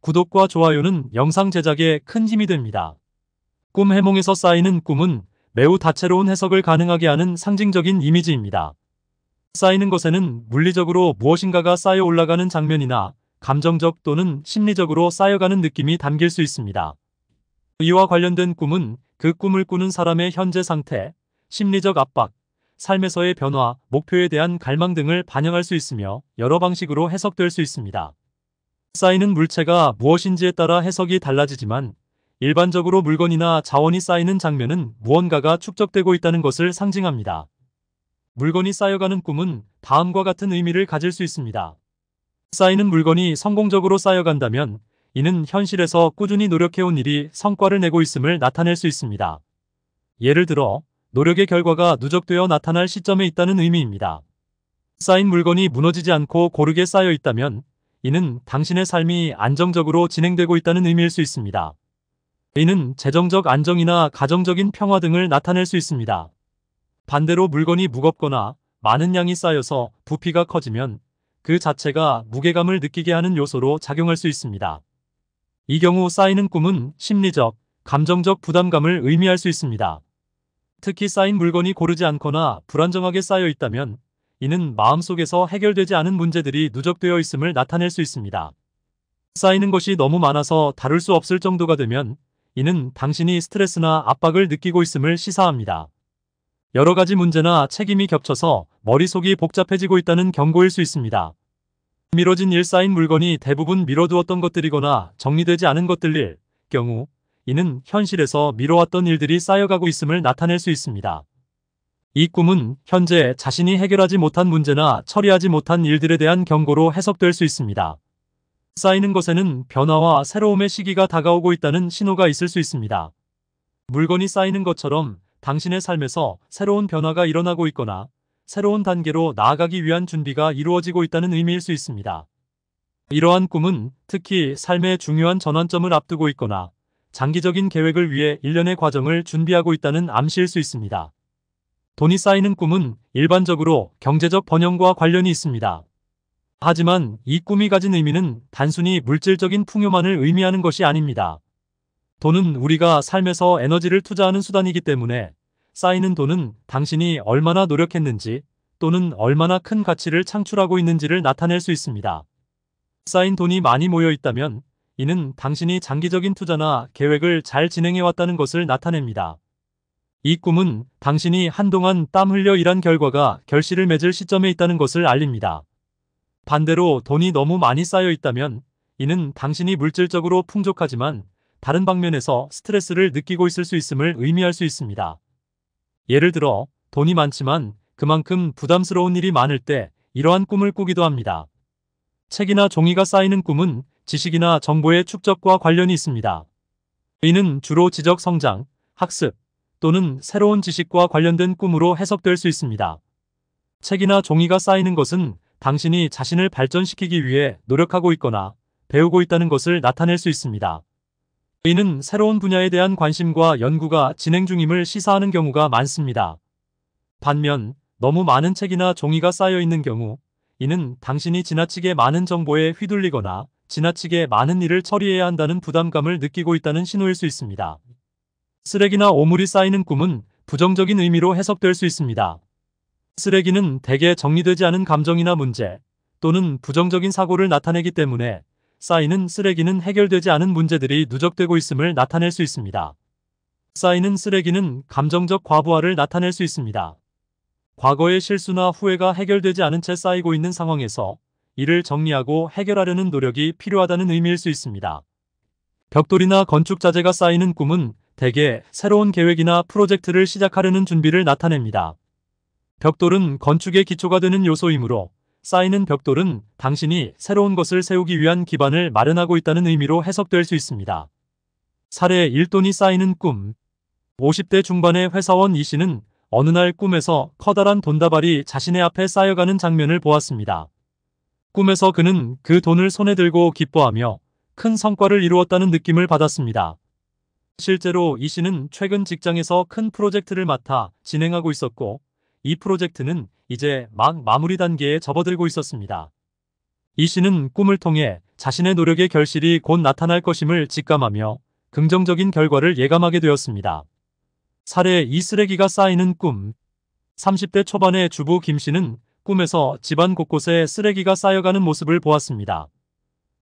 구독과 좋아요는 영상 제작에 큰 힘이 됩니다. 꿈 해몽에서 쌓이는 꿈은 매우 다채로운 해석을 가능하게 하는 상징적인 이미지입니다. 쌓이는 것에는 물리적으로 무엇인가가 쌓여 올라가는 장면이나 감정적 또는 심리적으로 쌓여가는 느낌이 담길 수 있습니다. 이와 관련된 꿈은 그 꿈을 꾸는 사람의 현재 상태, 심리적 압박, 삶에서의 변화, 목표에 대한 갈망 등을 반영할 수 있으며 여러 방식으로 해석될 수 있습니다. 쌓이는 물체가 무엇인지에 따라 해석이 달라지지만 일반적으로 물건이나 자원이 쌓이는 장면은 무언가가 축적되고 있다는 것을 상징합니다. 물건이 쌓여가는 꿈은 다음과 같은 의미를 가질 수 있습니다. 쌓이는 물건이 성공적으로 쌓여간다면 이는 현실에서 꾸준히 노력해온 일이 성과를 내고 있음을 나타낼 수 있습니다. 예를 들어 노력의 결과가 누적되어 나타날 시점에 있다는 의미입니다. 쌓인 물건이 무너지지 않고 고르게 쌓여 있다면 이는 당신의 삶이 안정적으로 진행되고 있다는 의미일 수 있습니다. 이는 재정적 안정이나 가정적인 평화 등을 나타낼 수 있습니다. 반대로 물건이 무겁거나 많은 양이 쌓여서 부피가 커지면 그 자체가 무게감을 느끼게 하는 요소로 작용할 수 있습니다. 이 경우 쌓이는 꿈은 심리적, 감정적 부담감을 의미할 수 있습니다. 특히 쌓인 물건이 고르지 않거나 불안정하게 쌓여 있다면 이는 마음속에서 해결되지 않은 문제들이 누적되어 있음을 나타낼 수 있습니다. 쌓이는 것이 너무 많아서 다룰 수 없을 정도가 되면 이는 당신이 스트레스나 압박을 느끼고 있음을 시사합니다. 여러 가지 문제나 책임이 겹쳐서 머릿속이 복잡해지고 있다는 경고일 수 있습니다. 미뤄진 일 쌓인 물건이 대부분 미뤄두었던 것들이거나 정리되지 않은 것들일 경우 이는 현실에서 미뤄왔던 일들이 쌓여가고 있음을 나타낼 수 있습니다. 이 꿈은 현재 자신이 해결하지 못한 문제나 처리하지 못한 일들에 대한 경고로 해석될 수 있습니다. 쌓이는 것에는 변화와 새로움의 시기가 다가오고 있다는 신호가 있을 수 있습니다. 물건이 쌓이는 것처럼 당신의 삶에서 새로운 변화가 일어나고 있거나 새로운 단계로 나아가기 위한 준비가 이루어지고 있다는 의미일 수 있습니다. 이러한 꿈은 특히 삶의 중요한 전환점을 앞두고 있거나 장기적인 계획을 위해 일련의 과정을 준비하고 있다는 암시일 수 있습니다. 돈이 쌓이는 꿈은 일반적으로 경제적 번영과 관련이 있습니다. 하지만 이 꿈이 가진 의미는 단순히 물질적인 풍요만을 의미하는 것이 아닙니다. 돈은 우리가 삶에서 에너지를 투자하는 수단이기 때문에 쌓이는 돈은 당신이 얼마나 노력했는지 또는 얼마나 큰 가치를 창출하고 있는지를 나타낼 수 있습니다. 쌓인 돈이 많이 모여 있다면 이는 당신이 장기적인 투자나 계획을 잘 진행해왔다는 것을 나타냅니다. 이 꿈은 당신이 한동안 땀 흘려 일한 결과가 결실을 맺을 시점에 있다는 것을 알립니다. 반대로 돈이 너무 많이 쌓여 있다면 이는 당신이 물질적으로 풍족하지만 다른 방면에서 스트레스를 느끼고 있을 수 있음을 의미할 수 있습니다. 예를 들어 돈이 많지만 그만큼 부담스러운 일이 많을 때 이러한 꿈을 꾸기도 합니다. 책이나 종이가 쌓이는 꿈은 지식이나 정보의 축적과 관련이 있습니다. 이는 주로 지적 성장, 학습, 또는 새로운 지식과 관련된 꿈으로 해석될 수 있습니다. 책이나 종이가 쌓이는 것은 당신이 자신을 발전시키기 위해 노력하고 있거나 배우고 있다는 것을 나타낼 수 있습니다. 이는 새로운 분야에 대한 관심과 연구가 진행 중임을 시사하는 경우가 많습니다. 반면 너무 많은 책이나 종이가 쌓여 있는 경우 이는 당신이 지나치게 많은 정보에 휘둘리거나 지나치게 많은 일을 처리해야 한다는 부담감을 느끼고 있다는 신호일 수 있습니다. 쓰레기나 오물이 쌓이는 꿈은 부정적인 의미로 해석될 수 있습니다. 쓰레기는 대개 정리되지 않은 감정이나 문제 또는 부정적인 사고를 나타내기 때문에 쌓이는 쓰레기는 해결되지 않은 문제들이 누적되고 있음을 나타낼 수 있습니다. 쌓이는 쓰레기는 감정적 과부하를 나타낼 수 있습니다. 과거의 실수나 후회가 해결되지 않은 채 쌓이고 있는 상황에서 이를 정리하고 해결하려는 노력이 필요하다는 의미일 수 있습니다. 벽돌이나 건축 자재가 쌓이는 꿈은 대개 새로운 계획이나 프로젝트를 시작하려는 준비를 나타냅니다. 벽돌은 건축의 기초가 되는 요소이므로 쌓이는 벽돌은 당신이 새로운 것을 세우기 위한 기반을 마련하고 있다는 의미로 해석될 수 있습니다. 사례 1돈이 쌓이는 꿈 50대 중반의 회사원 이 씨는 어느 날 꿈에서 커다란 돈다발이 자신의 앞에 쌓여가는 장면을 보았습니다. 꿈에서 그는 그 돈을 손에 들고 기뻐하며 큰 성과를 이루었다는 느낌을 받았습니다. 실제로 이 씨는 최근 직장에서 큰 프로젝트를 맡아 진행하고 있었고 이 프로젝트는 이제 막 마무리 단계에 접어들고 있었습니다. 이 씨는 꿈을 통해 자신의 노력의 결실이 곧 나타날 것임을 직감하며 긍정적인 결과를 예감하게 되었습니다. 사례 이 쓰레기가 쌓이는 꿈 30대 초반의 주부 김 씨는 꿈에서 집안 곳곳에 쓰레기가 쌓여가는 모습을 보았습니다.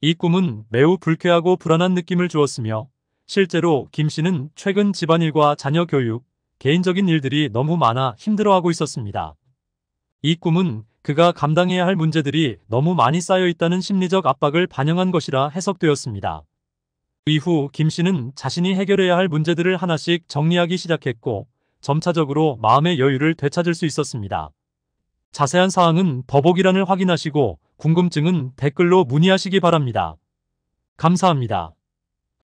이 꿈은 매우 불쾌하고 불안한 느낌을 주었으며 실제로 김 씨는 최근 집안일과 자녀 교육, 개인적인 일들이 너무 많아 힘들어하고 있었습니다. 이 꿈은 그가 감당해야 할 문제들이 너무 많이 쌓여 있다는 심리적 압박을 반영한 것이라 해석되었습니다. 이후 김 씨는 자신이 해결해야 할 문제들을 하나씩 정리하기 시작했고 점차적으로 마음의 여유를 되찾을 수 있었습니다. 자세한 사항은 더보기란을 확인하시고 궁금증은 댓글로 문의하시기 바랍니다. 감사합니다.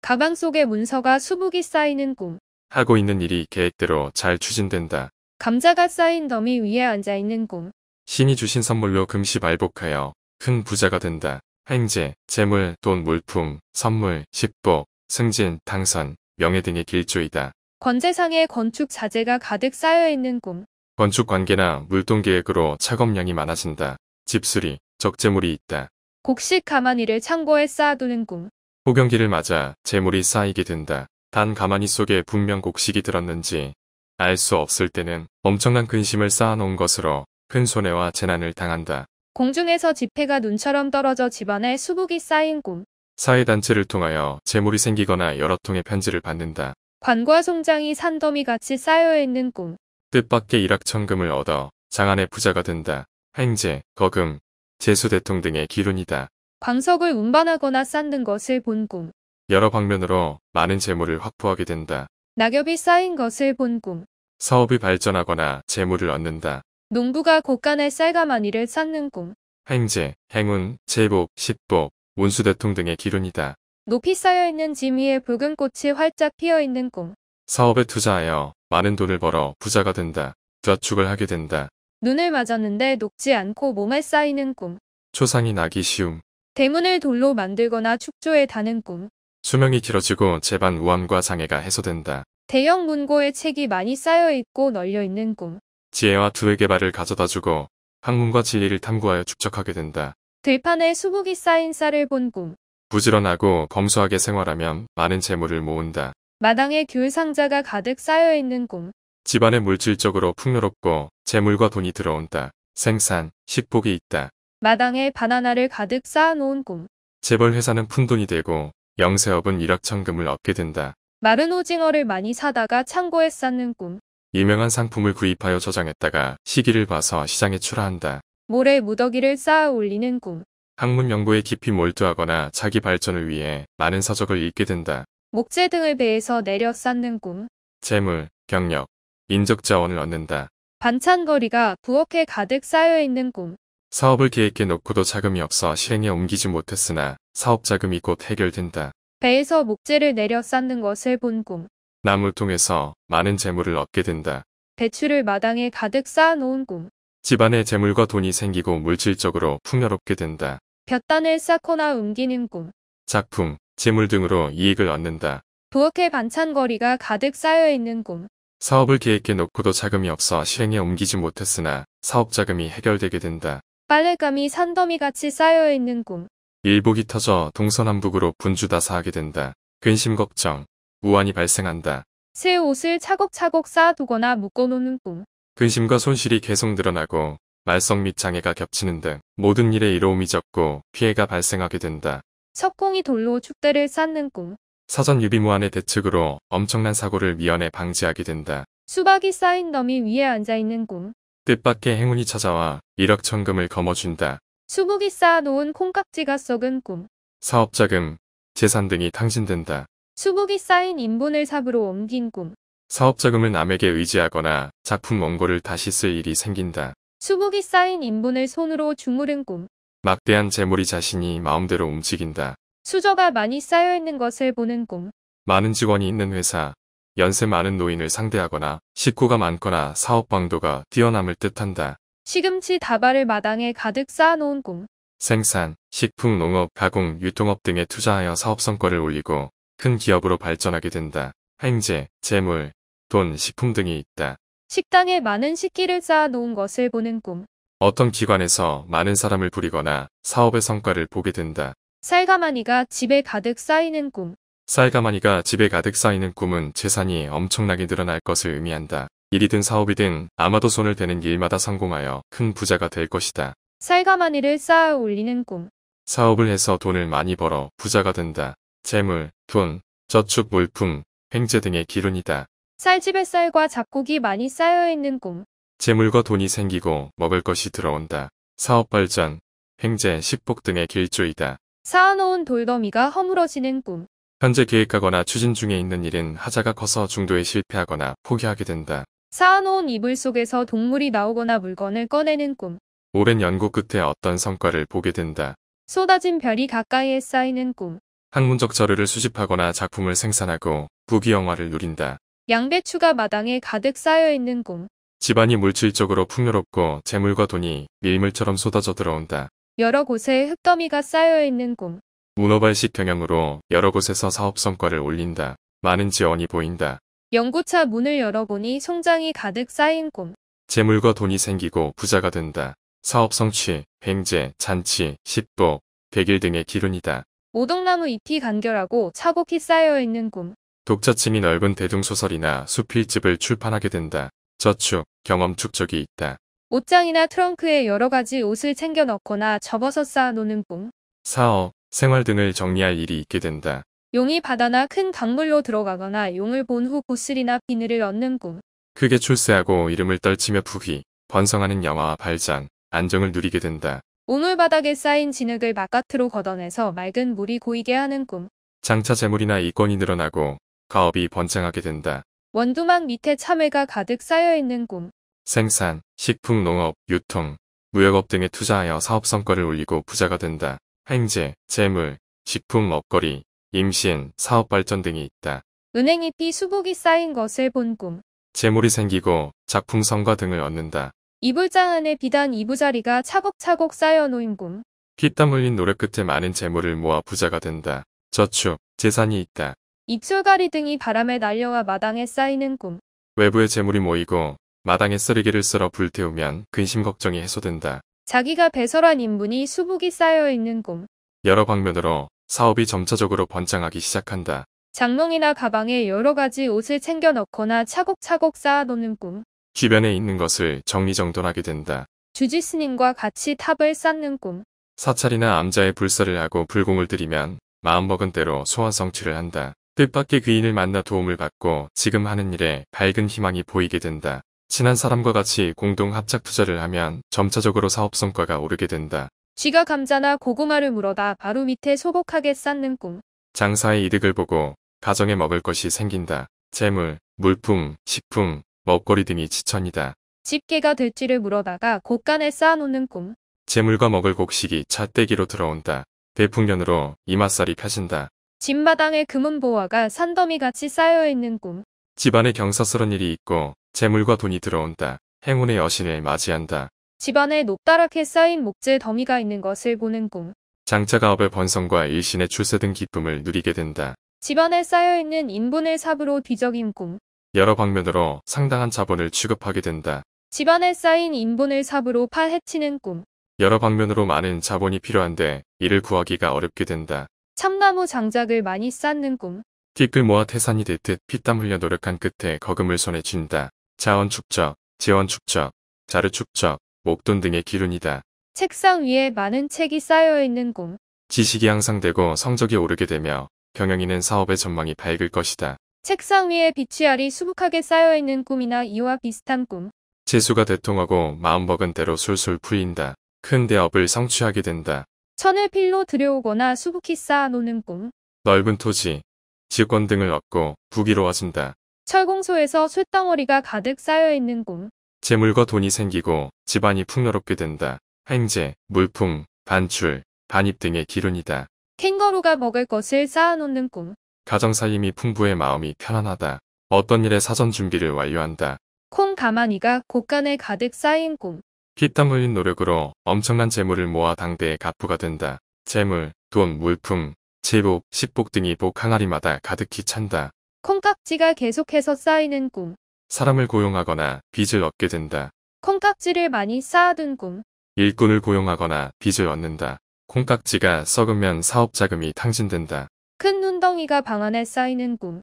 가방 속에 문서가 수북이 쌓이는 꿈. 하고 있는 일이 계획대로 잘 추진된다. 감자가 쌓인 더미 위에 앉아있는 꿈. 신이 주신 선물로 금시 발복하여 큰 부자가 된다. 행제, 재물, 돈, 물품, 선물, 식복 승진, 당선, 명예 등의 길조이다. 권재상의 건축 자재가 가득 쌓여있는 꿈. 건축 관계나 물동 계획으로 작업량이 많아진다. 집수리, 적재물이 있다. 곡식 가마니를 창고에 쌓아두는 꿈. 호경기를 맞아 재물이 쌓이게 된다. 단 가만히 속에 분명 곡식이 들었는지 알 수 없을 때는 엄청난 근심을 쌓아놓은 것으로 큰 손해와 재난을 당한다. 공중에서 지폐가 눈처럼 떨어져 집안에 수북이 쌓인 꿈. 사회단체를 통하여 재물이 생기거나 여러 통의 편지를 받는다. 관과 송장이 산더미 같이 쌓여있는 꿈. 뜻밖의 일확천금을 얻어 장안의 부자가 된다. 행제, 거금, 재수대통 등의 기론이다 광석을 운반하거나 쌓는 것을 본 꿈. 여러 방면으로 많은 재물을 확보하게 된다. 낙엽이 쌓인 것을 본 꿈. 사업이 발전하거나 재물을 얻는다. 농부가 곳간에 쌀가마니를 쌓는 꿈. 행제, 행운, 제복, 식복 운수대통 등의 기운이다 높이 쌓여있는 짐 위에 붉은 꽃이 활짝 피어있는 꿈. 사업에 투자하여 많은 돈을 벌어 부자가 된다. 좌축을 하게 된다. 눈을 맞았는데 녹지 않고 몸에 쌓이는 꿈. 초상이 나기 쉬움. 대문을 돌로 만들거나 축조에 다는 꿈. 수명이 길어지고 재반 우환과 장애가 해소된다. 대형 문고에 책이 많이 쌓여 있고 널려 있는 꿈. 지혜와 두의 개발을 가져다주고 학문과 진리를 탐구하여 축적하게 된다. 들판에 수북이 쌓인 쌀을 본 꿈. 부지런하고 검소하게 생활하면 많은 재물을 모은다. 마당에 귤 상자가 가득 쌓여 있는 꿈. 집안에 물질적으로 풍요롭고 재물과 돈이 들어온다. 생산, 식복이 있다. 마당에 바나나를 가득 쌓아놓은 꿈. 재벌 회사는 푼돈이 되고 영세업은 일확천금을 얻게 된다. 마른 오징어를 많이 사다가 창고에 쌓는 꿈. 유명한 상품을 구입하여 저장했다가 시기를 봐서 시장에 출하한다. 모래 무더기를 쌓아 올리는 꿈. 학문 연구에 깊이 몰두하거나 자기 발전을 위해 많은 서적을 읽게 된다. 목재 등을 배에서 내려 쌓는 꿈. 재물, 경력, 인적 자원을 얻는다. 반찬거리가 부엌에 가득 쌓여 있는 꿈. 사업을 계획해 놓고도 자금이 없어 실행에 옮기지 못했으나 사업 자금이 곧 해결된다. 배에서 목재를 내려 쌓는 것을 본 꿈. 나무 통해서 많은 재물을 얻게 된다. 배추를 마당에 가득 쌓아놓은 꿈. 집안에 재물과 돈이 생기고 물질적으로 풍요롭게 된다. 볕단을 쌓거나 옮기는 꿈. 작품, 재물 등으로 이익을 얻는다. 부엌에 반찬거리가 가득 쌓여있는 꿈. 사업을 계획해 놓고도 자금이 없어 실행에 옮기지 못했으나 사업 자금이 해결되게 된다. 빨래감이 산더미같이 쌓여있는 꿈. 일복이 터져 동서남북으로 분주다사하게 된다. 근심 걱정, 우환이 발생한다. 새 옷을 차곡차곡 쌓아두거나 묶어놓는 꿈. 근심과 손실이 계속 늘어나고 말썽 및 장애가 겹치는 등 모든 일에 이로움이 적고 피해가 발생하게 된다. 석공이 돌로 축대를 쌓는 꿈. 사전 유비무한의 대책으로 엄청난 사고를 미연에 방지하게 된다. 수박이 쌓인 더미 위에 앉아있는 꿈. 뜻밖의 행운이 찾아와 1억 천금을 거머쥔다. 수북이 쌓아놓은 콩깍지가 썩은 꿈. 사업자금, 재산 등이 탕진된다. 수북이 쌓인 인분을 삽으로 옮긴 꿈. 사업자금을 남에게 의지하거나 작품 원고를 다시 쓸 일이 생긴다. 수북이 쌓인 인분을 손으로 주무른 꿈. 막대한 재물이 자신이 마음대로 움직인다. 수저가 많이 쌓여있는 것을 보는 꿈. 많은 직원이 있는 회사, 연세 많은 노인을 상대하거나 식구가 많거나 사업방도가 뛰어남을 뜻한다. 시금치 다발을 마당에 가득 쌓아놓은 꿈. 생산, 식품, 농업, 가공, 유통업 등에 투자하여 사업 성과를 올리고 큰 기업으로 발전하게 된다. 행제, 재물, 돈, 식품 등이 있다. 식당에 많은 식기를 쌓아놓은 것을 보는 꿈. 어떤 기관에서 많은 사람을 부리거나 사업의 성과를 보게 된다. 살가마니가 집에 가득 쌓이는 꿈. 쌀가마니가 집에 가득 쌓이는 꿈은 재산이 엄청나게 늘어날 것을 의미한다. 일이든 사업이든 아마도 손을 대는 일마다 성공하여 큰 부자가 될 것이다. 쌀가마니를 쌓아 올리는 꿈. 사업을 해서 돈을 많이 벌어 부자가 된다. 재물, 돈, 저축 물품, 횡재 등의 기운이다 쌀집에 쌀과 잡곡이 많이 쌓여있는 꿈. 재물과 돈이 생기고 먹을 것이 들어온다. 사업 발전, 횡재, 식복 등의 길조이다. 쌓아놓은 돌더미가 허물어지는 꿈. 현재 계획하거나 추진 중에 있는 일은 하자가 커서 중도에 실패하거나 포기하게 된다. 쌓아놓은 이불 속에서 동물이 나오거나 물건을 꺼내는 꿈. 오랜 연구 끝에 어떤 성과를 보게 된다. 쏟아진 별이 가까이에 쌓이는 꿈. 학문적 자료를 수집하거나 작품을 생산하고 부귀영화를 누린다. 양배추가 마당에 가득 쌓여있는 꿈. 집안이 물질적으로 풍요롭고 재물과 돈이 밀물처럼 쏟아져 들어온다. 여러 곳에 흙더미가 쌓여있는 꿈. 문어발식 경영으로 여러 곳에서 사업 성과를 올린다. 많은 지원이 보인다. 연고차 문을 열어보니 송장이 가득 쌓인 꿈. 재물과 돈이 생기고 부자가 된다. 사업 성취, 횡재, 잔치, 십복 백일 등의 기운이다 오동나무 잎이 간결하고 차곡히 쌓여있는 꿈. 독자층이 넓은 대중소설이나 수필집을 출판하게 된다. 저축, 경험 축적이 있다. 옷장이나 트렁크에 여러 가지 옷을 챙겨 넣거나 접어서 쌓아놓는 꿈. 사업, 생활 등을 정리할 일이 있게 된다. 용이 바다나 큰 강물로 들어가거나 용을 본 후 보슬이나 비늘을 얻는 꿈. 크게 출세하고 이름을 떨치며 부귀, 번성하는 영화와 발장, 안정을 누리게 된다. 우물 바닥에 쌓인 진흙을 바깥으로 걷어내서 맑은 물이 고이게 하는 꿈. 장차 재물이나 이권이 늘어나고 가업이 번창하게 된다. 원두막 밑에 참외가 가득 쌓여있는 꿈. 생산, 식품, 농업, 유통, 무역업 등에 투자하여 사업 성과를 올리고 부자가 된다. 횡재, 재물, 식품 먹거리, 임신, 사업 발전 등이 있다. 은행잎이 수복이 쌓인 것을 본 꿈. 재물이 생기고 작품 성과 등을 얻는다. 이불장 안에 비단 이부자리가 차곡차곡 쌓여 놓인 꿈. 피땀 흘린 노력 끝에 많은 재물을 모아 부자가 된다. 저축, 재산이 있다. 입술가리 등이 바람에 날려와 마당에 쌓이는 꿈. 외부의 재물이 모이고 마당에 쓰레기를 쓸어 불태우면 근심 걱정이 해소된다. 자기가 배설한 인분이 수북이 쌓여있는 꿈. 여러 방면으로 사업이 점차적으로 번창하기 시작한다. 장롱이나 가방에 여러 가지 옷을 챙겨 넣거나 차곡차곡 쌓아놓는 꿈. 주변에 있는 것을 정리정돈하게 된다. 주지 스님과 같이 탑을 쌓는 꿈. 사찰이나 암자에 불사를 하고 불공을 들이면 마음먹은 대로 소원 성취를 한다. 뜻밖의 귀인을 만나 도움을 받고 지금 하는 일에 밝은 희망이 보이게 된다. 친한 사람과 같이 공동 합작 투자를 하면 점차적으로 사업 성과가 오르게 된다. 쥐가 감자나 고구마를 물어다 바로 밑에 소복하게 쌓는 꿈. 장사의 이득을 보고 가정에 먹을 것이 생긴다. 재물, 물품, 식품, 먹거리 등이 지천이다. 집게가 될지를 물어다가 곳간에 쌓아놓는 꿈. 재물과 먹을 곡식이 잣대기로 들어온다. 대풍년으로 이맛살이 펴진다. 집마당에 금은 보화가 산더미 같이 쌓여있는 꿈. 집안에 경사스런 일이 있고 재물과 돈이 들어온다. 행운의 여신을 맞이한다. 집안에 높다랗게 쌓인 목재 더미가 있는 것을 보는 꿈. 장차가업의 번성과 일신의 출세 등 기쁨을 누리게 된다. 집안에 쌓여있는 인분을 삽으로 뒤적인 꿈. 여러 방면으로 상당한 자본을 취급하게 된다. 집안에 쌓인 인분을 삽으로 팔해치는 꿈. 여러 방면으로 많은 자본이 필요한데 이를 구하기가 어렵게 된다. 참나무 장작을 많이 쌓는 꿈. 뒷글 모아 태산이 될 듯 피땀 흘려 노력한 끝에 거금을 손에 쥔다. 자원 축적, 지원 축적, 자료 축적, 목돈 등의 기준이다 책상 위에 많은 책이 쌓여 있는 꿈. 지식이 향상되고 성적이 오르게 되며 경영인은 사업의 전망이 밝을 것이다. 책상 위에 빛이 알이 수북하게 쌓여 있는 꿈이나 이와 비슷한 꿈. 재수가 대통하고 마음먹은 대로 술술 풀린다. 큰 대업을 성취하게 된다. 천을 필로 들여오거나 수북히 쌓아놓는 꿈. 넓은 토지, 직권 등을 얻고 부기로워진다 철공소에서 쇳덩어리가 가득 쌓여있는 꿈. 재물과 돈이 생기고 집안이 풍요롭게 된다. 횡재, 물품, 반출, 반입 등의 기운이다 캥거루가 먹을 것을 쌓아놓는 꿈. 가정사임이 풍부해 마음이 편안하다. 어떤 일에 사전 준비를 완료한다. 콩 가마니가 곳간에 가득 쌓인 꿈. 피땀 흘린 노력으로 엄청난 재물을 모아 당대의 가부가 된다. 재물, 돈, 물품, 제복, 식복 등이 복 항아리마다 가득히 찬다. 콩깍지가 계속해서 쌓이는 꿈. 사람을 고용하거나 빚을 얻게 된다. 콩깍지를 많이 쌓아둔 꿈. 일꾼을 고용하거나 빚을 얻는다. 콩깍지가 썩으면 사업 자금이 탕진된다. 큰 눈덩이가 방 안에 쌓이는 꿈.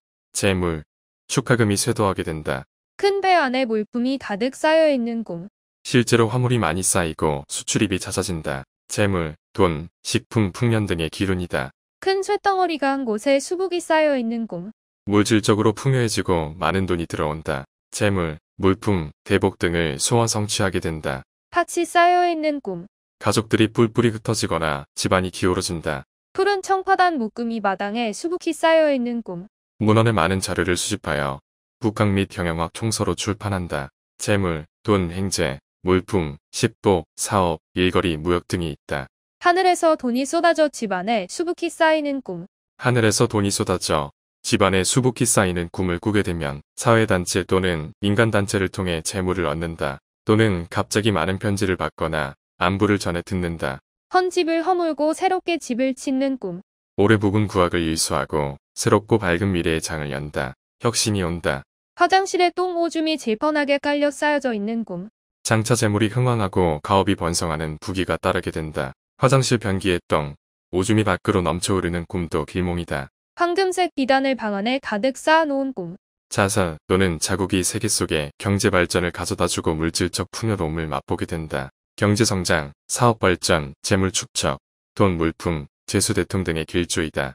재물, 축하금이 쇄도하게 된다. 큰 배 안에 물품이 가득 쌓여 있는 꿈. 실제로 화물이 많이 쌓이고 수출입이 잦아진다. 재물, 돈, 식품, 풍년 등의 기운이다. 큰 쇳덩어리가 한 곳에 수북이 쌓여 있는 꿈. 물질적으로 풍요해지고 많은 돈이 들어온다. 재물, 물품, 대복 등을 소원 성취하게 된다. 팥이 쌓여있는 꿈. 가족들이 뿔뿔이 흩어지거나 집안이 기울어진다. 푸른 청파단 묶음이 마당에 수북히 쌓여있는 꿈. 문헌의 많은 자료를 수집하여 북학 및 경영학 총서로 출판한다. 재물, 돈, 행제, 물품, 식복, 사업, 일거리, 무역 등이 있다. 하늘에서 돈이 쏟아져 집안에 수북히 쌓이는 꿈. 하늘에서 돈이 쏟아져 집안에 수북히 쌓이는 꿈을 꾸게 되면 사회단체 또는 인간단체를 통해 재물을 얻는다. 또는 갑자기 많은 편지를 받거나 안부를 전해 듣는다. 헌집을 허물고 새롭게 집을 짓는 꿈. 오래 묵은 구악을 일수하고 새롭고 밝은 미래의 장을 연다. 혁신이 온다. 화장실에 똥 오줌이 질펀하게 깔려 쌓여져 있는 꿈. 장차 재물이 흥황하고 가업이 번성하는 부귀가 따르게 된다. 화장실 변기에 똥, 오줌이 밖으로 넘쳐흐르는 꿈도 길몽이다. 황금색 비단을 방 안에 가득 쌓아놓은 꿈. 자사 또는 자국이 세계 속에 경제 발전을 가져다주고 물질적 풍요로움을 맛보게 된다. 경제 성장, 사업 발전, 재물 축적, 돈 물품, 재수 대통 등의 길조이다.